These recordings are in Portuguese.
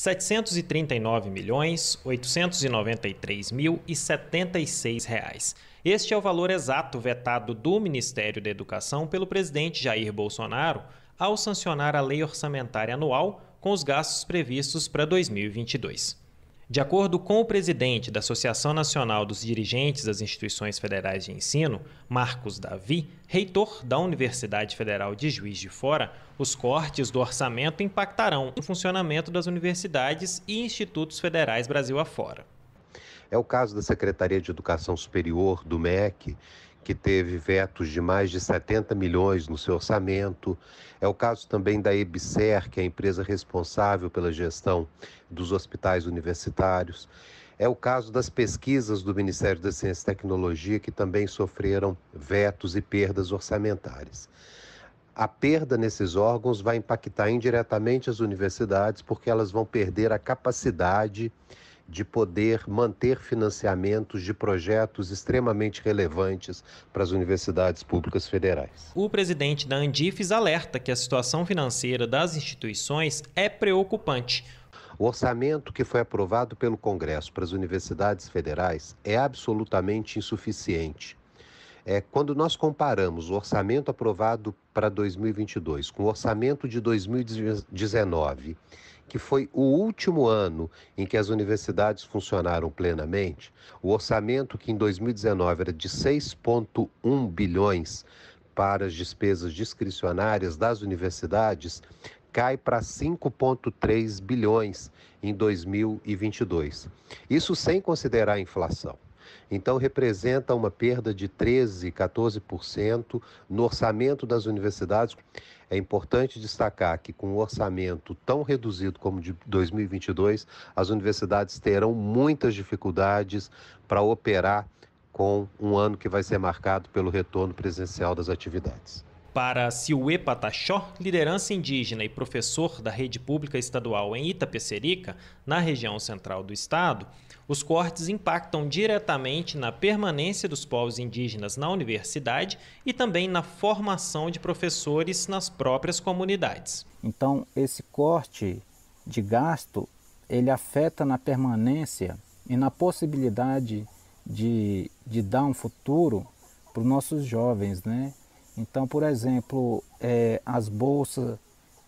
739.893.076 reais. Este é o valor exato vetado do Ministério da Educação pelo presidente Jair Bolsonaro ao sancionar a lei orçamentária anual com os gastos previstos para 2022. De acordo com o presidente da Associação Nacional dos Dirigentes das Instituições Federais de Ensino, Marcos Davi, reitor da Universidade Federal de Juiz de Fora, os cortes do orçamento impactarão o funcionamento das universidades e institutos federais Brasil afora. É o caso da Secretaria de Educação Superior do MEC, que teve vetos de mais de 70 milhões no seu orçamento. É o caso também da EBSER, que é a empresa responsável pela gestão dos hospitais universitários. É o caso das pesquisas do Ministério da Ciência e Tecnologia, que também sofreram vetos e perdas orçamentárias. A perda nesses órgãos vai impactar indiretamente as universidades, porque elas vão perder a capacidade de poder manter financiamentos de projetos extremamente relevantes para as universidades públicas federais. O presidente da Andifes alerta que a situação financeira das instituições é preocupante. O orçamento que foi aprovado pelo Congresso para as universidades federais é absolutamente insuficiente. É, quando nós comparamos o orçamento aprovado para 2022 com o orçamento de 2019 que foi o último ano em que as universidades funcionaram plenamente, o orçamento que em 2019 era de 6,1 bilhões para as despesas discricionárias das universidades cai para 5,3 bilhões em 2022. Isso sem considerar a inflação. Então, representa uma perda de 13%, 14% no orçamento das universidades. É importante destacar que, com um orçamento tão reduzido como de 2022, as universidades terão muitas dificuldades para operar com um ano que vai ser marcado pelo retorno presencial das atividades. Para Silwe Pataxó, liderança indígena e professor da rede pública estadual em Itapecerica, na região central do estado, os cortes impactam diretamente na permanência dos povos indígenas na universidade e também na formação de professores nas próprias comunidades. Então, esse corte de gasto, ele afeta na permanência e na possibilidade de, de dar um futuro para os nossos jovens, né? Então, por exemplo, é, as bolsas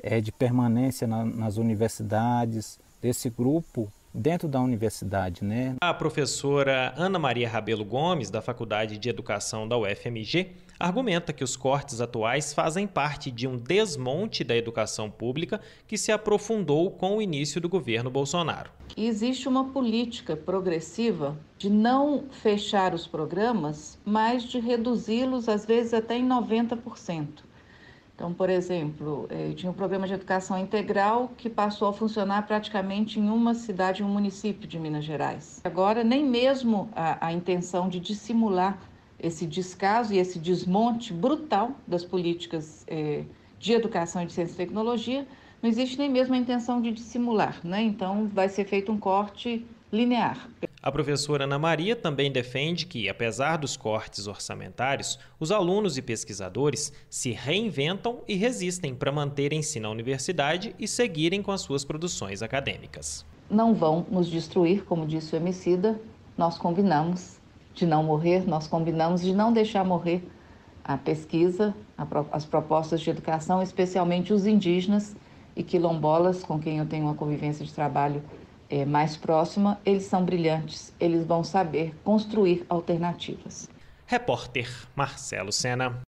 é, de permanência na, nas universidades desse grupo dentro da universidade, né? A professora Ana Maria Rabelo Gomes, da Faculdade de Educação da UFMG, argumenta que os cortes atuais fazem parte de um desmonte da educação pública que se aprofundou com o início do governo Bolsonaro. Existe uma política progressiva de não fechar os programas, mas de reduzi-los às vezes até em 90%. Então, por exemplo, é, tinha um programa de educação integral que passou a funcionar praticamente em uma cidade, em um município de Minas Gerais. Agora, nem mesmo a, a intenção de dissimular esse descaso e esse desmonte brutal das políticas é, de educação e de ciência e tecnologia, não existe nem mesmo a intenção de dissimular, né? Então, vai ser feito um corte linear. A professora Ana Maria também defende que, apesar dos cortes orçamentários, os alunos e pesquisadores se reinventam e resistem para manterem-se na universidade e seguirem com as suas produções acadêmicas. Não vão nos destruir, como disse o Emicida, nós combinamos de não morrer, nós combinamos de não deixar morrer a pesquisa, as propostas de educação, especialmente os indígenas e quilombolas, com quem eu tenho uma convivência de trabalho é, mais próxima, eles são brilhantes, eles vão saber construir alternativas. Repórter Marcelo Sena.